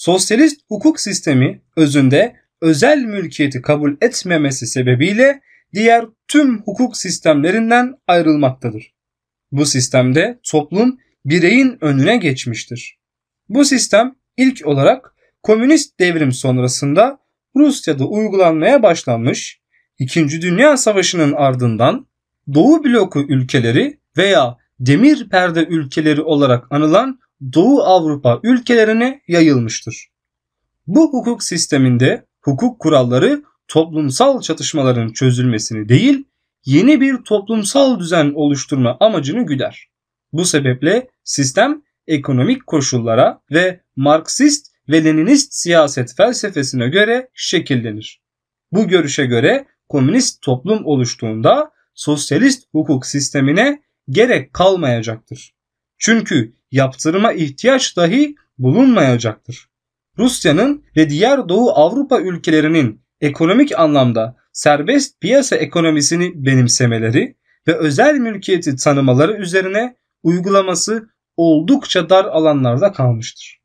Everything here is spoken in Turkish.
sosyalist hukuk sistemi özünde özel mülkiyeti kabul etmemesi sebebiyle diğer tüm hukuk sistemlerinden ayrılmaktadır. Bu sistemde toplum bireyin önüne geçmiştir. Bu sistem ilk olarak komünist devrim sonrasında Rusya'da uygulanmaya başlanmış, İkinci Dünya Savaşı'nın ardından Doğu bloku ülkeleri veya demir perde ülkeleri olarak anılan Doğu Avrupa ülkelerine yayılmıştır. Bu hukuk sisteminde hukuk kuralları toplumsal çatışmaların çözülmesini değil, yeni bir toplumsal düzen oluşturma amacını güder. Bu sebeple sistem ekonomik koşullara ve Marksist ve Leninist siyaset felsefesine göre şekillenir. Bu görüşe göre komünist toplum oluştuğunda sosyalist hukuk sistemine gerek kalmayacaktır. Çünkü yaptırıma ihtiyaç dahi bulunmayacaktır. Rusya'nın ve diğer Doğu Avrupa ülkelerinin ekonomik anlamda serbest piyasa ekonomisini benimsemeleri ve özel mülkiyeti tanımaları üzerine uygulaması oldukça dar alanlarda kalmıştır.